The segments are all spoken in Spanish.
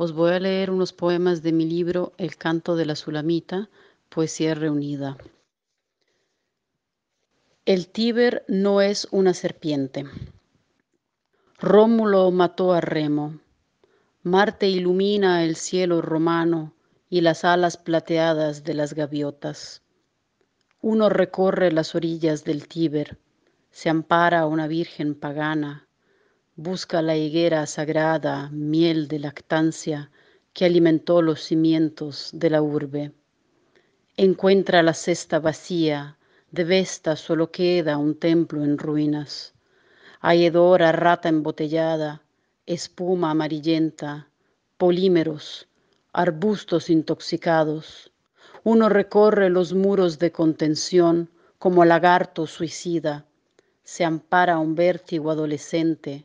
Os voy a leer unos poemas de mi libro El canto de la Sulamita, poesía reunida. El Tíber no es una serpiente. Rómulo mató a Remo. Marte ilumina el cielo romano y las alas plateadas de las gaviotas. Uno recorre las orillas del Tíber, se ampara a una virgen pagana Busca la higuera sagrada, miel de lactancia, que alimentó los cimientos de la urbe. Encuentra la cesta vacía, de Vesta solo queda un templo en ruinas. Hay hedor rata embotellada, espuma amarillenta, polímeros, arbustos intoxicados. Uno recorre los muros de contención como lagarto suicida. Se ampara un vértigo adolescente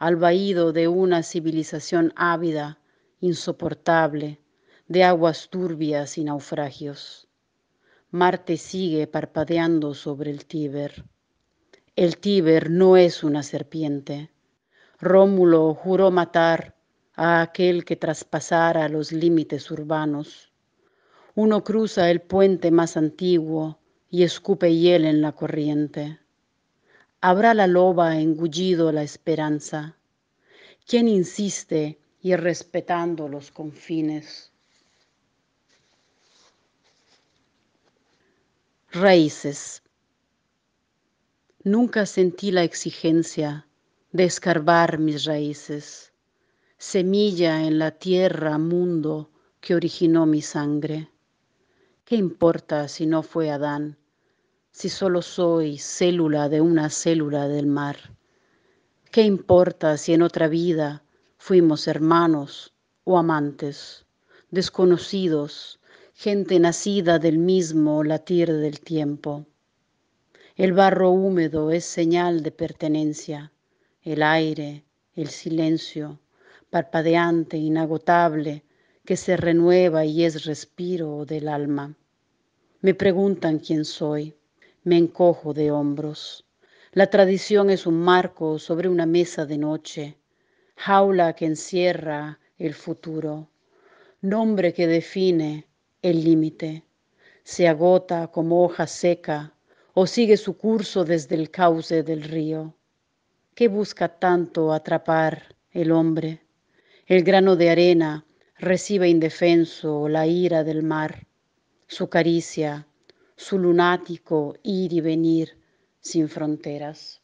al de una civilización ávida, insoportable, de aguas turbias y naufragios. Marte sigue parpadeando sobre el Tíber. El Tíber no es una serpiente. Rómulo juró matar a aquel que traspasara los límites urbanos. Uno cruza el puente más antiguo y escupe hiel en la corriente. Habrá la loba engullido la esperanza ¿Quién insiste y respetando los confines. Raíces. Nunca sentí la exigencia de escarbar mis raíces, semilla en la tierra, mundo que originó mi sangre. ¿Qué importa si no fue Adán, si solo soy célula de una célula del mar? ¿Qué importa si en otra vida fuimos hermanos o amantes, desconocidos, gente nacida del mismo latir del tiempo? El barro húmedo es señal de pertenencia, el aire, el silencio, parpadeante, inagotable, que se renueva y es respiro del alma. Me preguntan quién soy, me encojo de hombros. La tradición es un marco sobre una mesa de noche, jaula que encierra el futuro, nombre que define el límite. Se agota como hoja seca o sigue su curso desde el cauce del río. ¿Qué busca tanto atrapar el hombre? El grano de arena recibe indefenso la ira del mar, su caricia, su lunático ir y venir sin fronteras.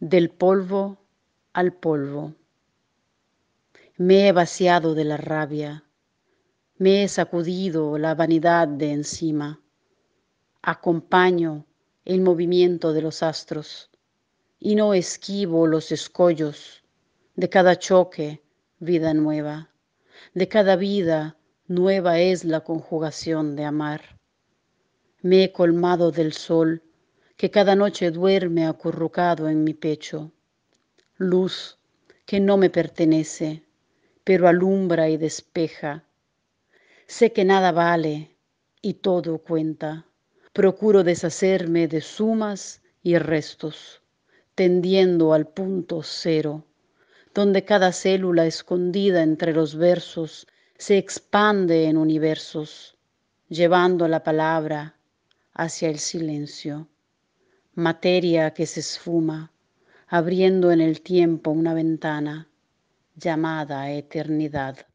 Del polvo al polvo. Me he vaciado de la rabia, me he sacudido la vanidad de encima. Acompaño el movimiento de los astros y no esquivo los escollos de cada choque, vida nueva. De cada vida nueva es la conjugación de amar me he colmado del sol que cada noche duerme acurrucado en mi pecho. Luz que no me pertenece, pero alumbra y despeja. Sé que nada vale y todo cuenta. Procuro deshacerme de sumas y restos, tendiendo al punto cero, donde cada célula escondida entre los versos se expande en universos, llevando la palabra hacia el silencio, materia que se esfuma, abriendo en el tiempo una ventana llamada eternidad.